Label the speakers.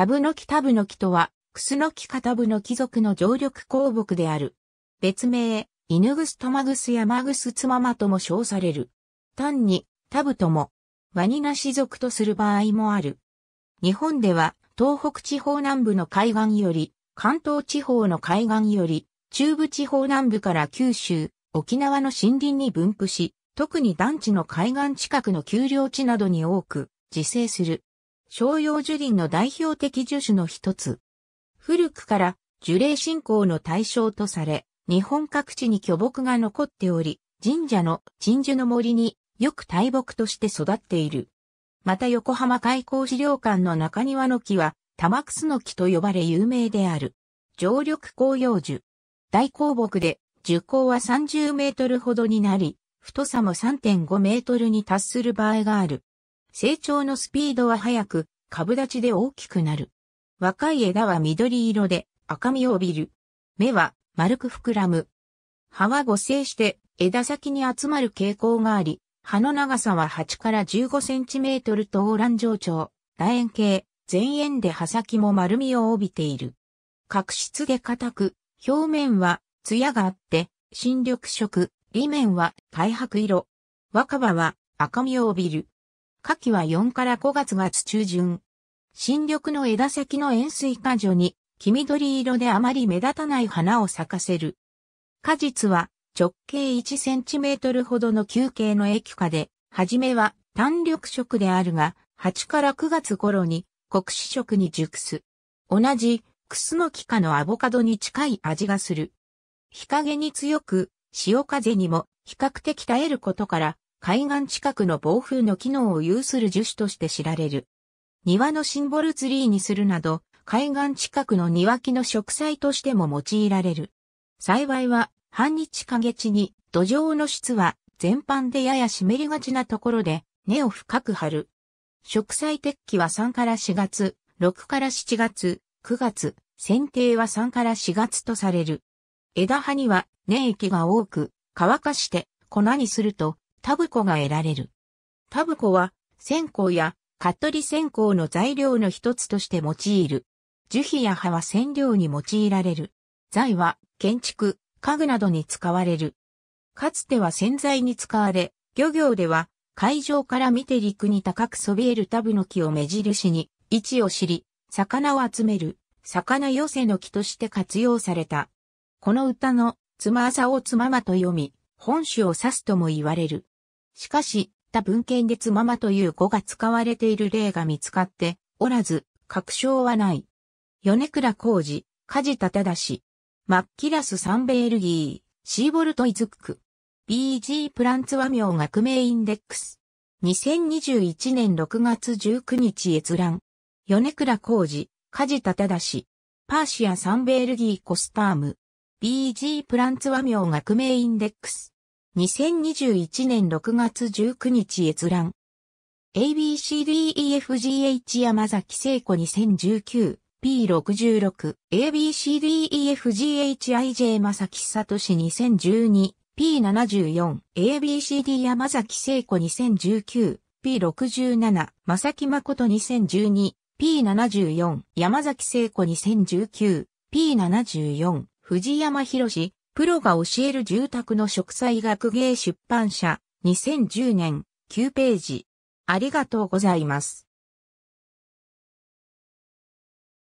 Speaker 1: タブノキタブノキとは、クスノキカタブノキ族の常緑鉱木である。別名、イヌグストマグスヤマグスツママとも称される。単に、タブとも、ワニナシ族とする場合もある。日本では、東北地方南部の海岸より、関東地方の海岸より、中部地方南部から九州、沖縄の森林に分布し、特に団地の海岸近くの丘陵地などに多く自生する。商用樹林の代表的樹種の一つ。古くから樹齢信仰の対象とされ、日本各地に巨木が残っており、神社の鎮守の森によく大木として育っている。また横浜開港資料館の中庭の木は、玉楠の木と呼ばれ有名である。常緑紅葉樹。大香木で、樹高は30メートルほどになり、太さも3.5メートルに達する場合がある。成長のスピードは速く、株立ちで大きくなる。若い枝は緑色で赤みを帯びる。目は丸く膨らむ。葉は誤生して枝先に集まる傾向があり、葉の長さは8から15センチメートルとオーラン上長、楕円形、前円で葉先も丸みを帯びている。角質で硬く、表面は艶があって、新緑色、裏面は灰白色。若葉は赤みを帯びる。夏季は4から5月月中旬。新緑の枝先の円錐果樹に、黄緑色であまり目立たない花を咲かせる。果実は直径1センチメートルほどの球形の液化で、はじめは単緑色であるが、8から9月頃に黒子色に熟す。同じクスノキ科のアボカドに近い味がする。日陰に強く、潮風にも比較的耐えることから海岸近くの暴風の機能を有する樹種として知られる。庭のシンボルツリーにするなど、海岸近くの庭木の植栽としても用いられる。幸いは、半日陰地に土壌の質は全般でやや湿りがちなところで根を深く張る。植栽適期は3から4月、6から7月、9月、剪定は3から4月とされる。枝葉には粘液が多く乾かして粉にするとタブコが得られる。タブコは、線香や、カットリ線香の材料の一つとして用いる。樹皮や葉は染料に用いられる。材は、建築、家具などに使われる。かつては洗剤に使われ、漁業では、海上から見て陸に高くそびえるタブの木を目印に、位置を知り、魚を集める、魚寄せの木として活用された。この歌の、つま朝をつままと読み、本種を指すとも言われる。しかし、他文献でつままという語が使われている例が見つかっておらず、確証はない。米倉浩二、梶田忠、マッキラス・サンベールギー、シーボルト・イズック。BG プランツ和名学名インデックス。2021年6月19日閲覧。米倉浩二、梶田忠、パーシア・サンベールギー・コスターム。BG プランツ和名学名インデックス。2021年6月19日閲覧。ABCDEFGH 山崎聖子 2019P66 ABCDEFGHIJ 正木さとし 2012P74 ABCD 山崎聖子 2019P67 正木誠 2012P74 山崎聖子 2019P74 藤山博士プロが教える住宅の植栽学芸出版社2010年9ページ。ありがとうございます。